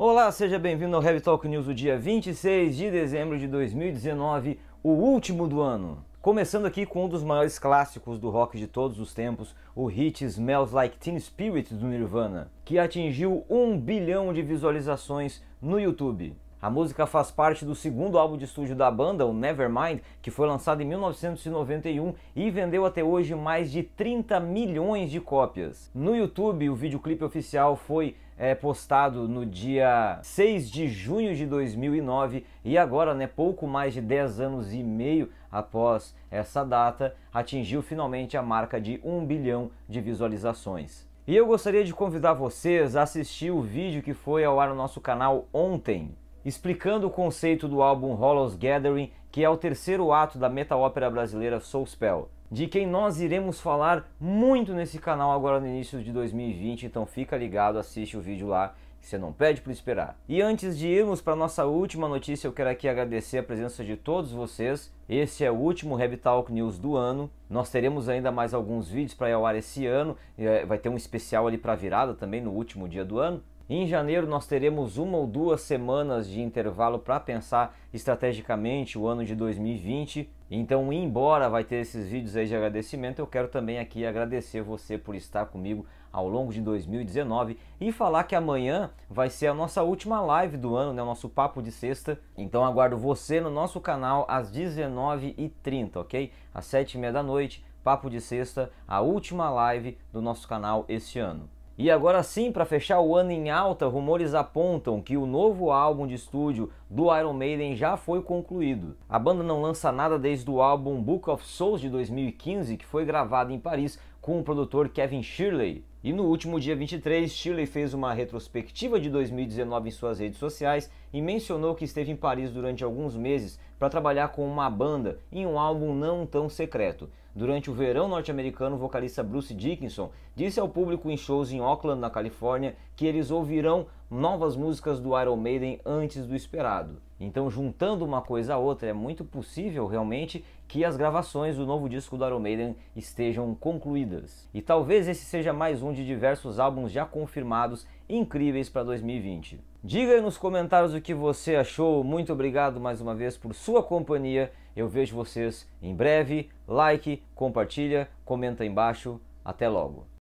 Olá, seja bem-vindo ao Heavy Talk News do dia 26 de dezembro de 2019, o último do ano. Começando aqui com um dos maiores clássicos do rock de todos os tempos, o hit Smells Like Teen Spirit do Nirvana, que atingiu um bilhão de visualizações no YouTube. A música faz parte do segundo álbum de estúdio da banda, o Nevermind, que foi lançado em 1991 e vendeu até hoje mais de 30 milhões de cópias. No YouTube, o videoclipe oficial foi é, postado no dia 6 de junho de 2009 e agora, né, pouco mais de 10 anos e meio após essa data, atingiu finalmente a marca de 1 bilhão de visualizações. E eu gostaria de convidar vocês a assistir o vídeo que foi ao ar no nosso canal ontem explicando o conceito do álbum Hollows Gathering, que é o terceiro ato da meta-ópera brasileira Soulspell, de quem nós iremos falar muito nesse canal agora no início de 2020, então fica ligado, assiste o vídeo lá você não pede por esperar. E antes de irmos para nossa última notícia, eu quero aqui agradecer a presença de todos vocês. Esse é o último Web Talk News do ano. Nós teremos ainda mais alguns vídeos para ir ao ar esse ano. É, vai ter um especial ali para virada também no último dia do ano. Em janeiro nós teremos uma ou duas semanas de intervalo para pensar estrategicamente o ano de 2020. Então, embora vai ter esses vídeos aí de agradecimento, eu quero também aqui agradecer você por estar comigo ao longo de 2019 e falar que amanhã vai ser a nossa última live do ano, né? o nosso papo de sexta. Então aguardo você no nosso canal às 19h30, ok? Às 7h30 da noite, papo de sexta, a última live do nosso canal este ano. E agora sim, para fechar o ano em alta, rumores apontam que o novo álbum de estúdio do Iron Maiden já foi concluído. A banda não lança nada desde o álbum Book of Souls de 2015, que foi gravado em Paris, com o produtor Kevin Shirley. E no último dia 23, Shirley fez uma retrospectiva de 2019 em suas redes sociais e mencionou que esteve em Paris durante alguns meses para trabalhar com uma banda em um álbum não tão secreto. Durante o verão norte-americano, o vocalista Bruce Dickinson disse ao público em shows em Oakland, na Califórnia, que eles ouvirão novas músicas do Iron Maiden antes do esperado. Então, juntando uma coisa a outra, é muito possível realmente que as gravações do novo disco do Iron Maiden estejam concluídas. E talvez esse seja mais um de diversos álbuns já confirmados incríveis para 2020. Diga aí nos comentários o que você achou. Muito obrigado mais uma vez por sua companhia. Eu vejo vocês em breve. Like, compartilha, comenta aí embaixo. Até logo.